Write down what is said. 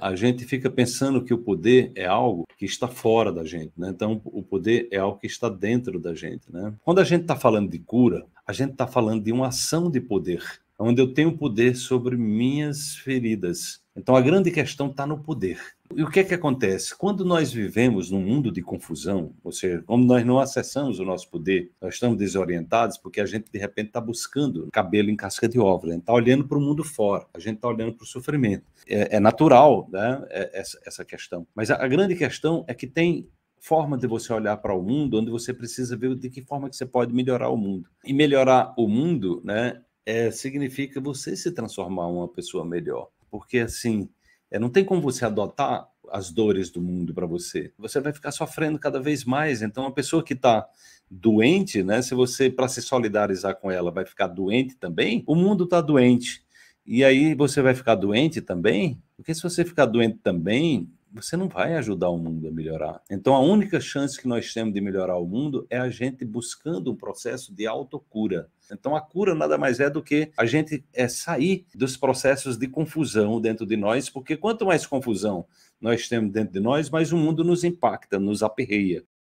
a gente fica pensando que o poder é algo que está fora da gente, né? Então, o poder é algo que está dentro da gente, né? Quando a gente está falando de cura, a gente está falando de uma ação de poder, onde eu tenho poder sobre minhas feridas, então a grande questão está no poder. E o que é que acontece? Quando nós vivemos num mundo de confusão, ou seja, como nós não acessamos o nosso poder, nós estamos desorientados porque a gente de repente está buscando cabelo em casca de ovo, a gente está olhando para o mundo fora, a gente está olhando para o sofrimento. É, é natural né, é, essa, essa questão. Mas a, a grande questão é que tem forma de você olhar para o mundo, onde você precisa ver de que forma que você pode melhorar o mundo. E melhorar o mundo, né, é, significa você se transformar uma pessoa melhor. Porque, assim, é, não tem como você adotar as dores do mundo para você. Você vai ficar sofrendo cada vez mais. Então, a pessoa que está doente, né, se você, para se solidarizar com ela, vai ficar doente também, o mundo está doente. E aí você vai ficar doente também? Porque se você ficar doente também, você não vai ajudar o mundo a melhorar. Então, a única chance que nós temos de melhorar o mundo é a gente buscando um processo de autocura. Então, a cura nada mais é do que a gente é sair dos processos de confusão dentro de nós, porque quanto mais confusão nós temos dentro de nós, mais o mundo nos impacta, nos aperreia.